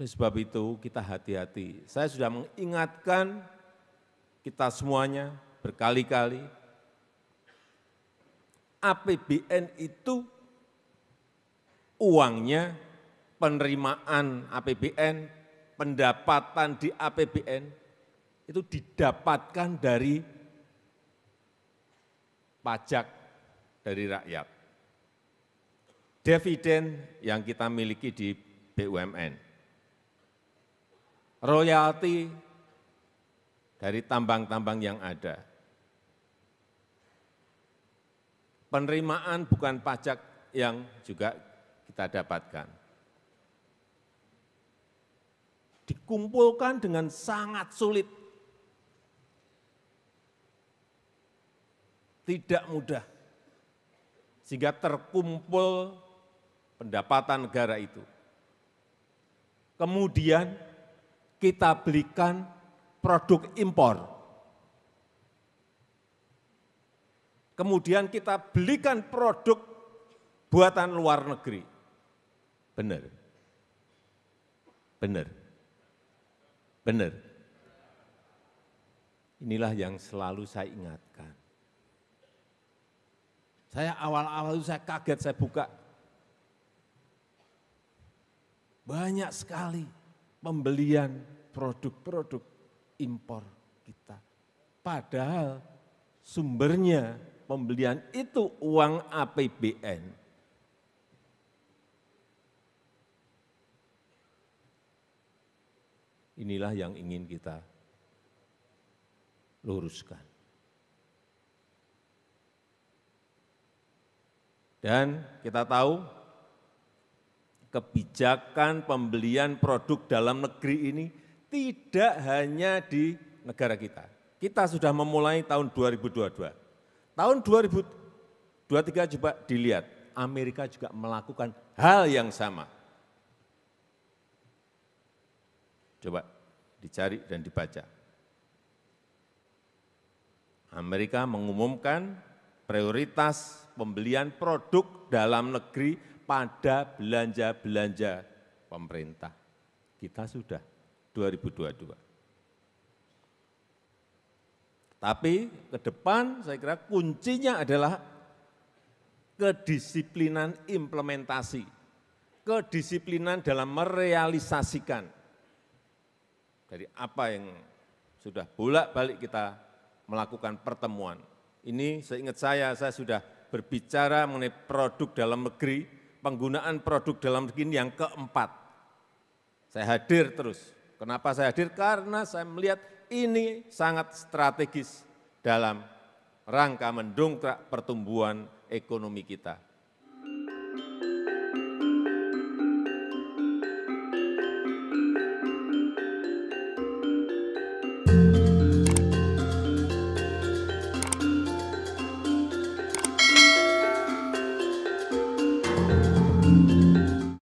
Oleh sebab itu kita hati-hati. Saya sudah mengingatkan kita semuanya berkali-kali, APBN itu uangnya penerimaan APBN, pendapatan di APBN itu didapatkan dari pajak dari rakyat. Dividen yang kita miliki di BUMN royalti dari tambang-tambang yang ada. Penerimaan bukan pajak yang juga kita dapatkan. Dikumpulkan dengan sangat sulit. Tidak mudah. Sehingga terkumpul pendapatan negara itu. Kemudian kita belikan produk impor. Kemudian kita belikan produk buatan luar negeri. Benar. Benar. Benar. Inilah yang selalu saya ingatkan. Saya awal-awal itu saya kaget, saya buka. Banyak sekali pembelian produk-produk impor kita. Padahal sumbernya pembelian itu uang APBN. Inilah yang ingin kita luruskan. Dan kita tahu kebijakan pembelian produk dalam negeri ini tidak hanya di negara kita. Kita sudah memulai tahun 2022. Tahun 2023 coba dilihat, Amerika juga melakukan hal yang sama. Coba dicari dan dibaca. Amerika mengumumkan prioritas pembelian produk dalam negeri pada belanja-belanja pemerintah. Kita sudah 2022. Tapi ke depan saya kira kuncinya adalah kedisiplinan implementasi, kedisiplinan dalam merealisasikan dari apa yang sudah bolak-balik kita melakukan pertemuan. Ini seingat saya, saya sudah berbicara mengenai produk dalam negeri, penggunaan produk dalam negeri yang keempat. Saya hadir terus. Kenapa saya hadir? Karena saya melihat ini sangat strategis dalam rangka mendongkrak pertumbuhan ekonomi kita.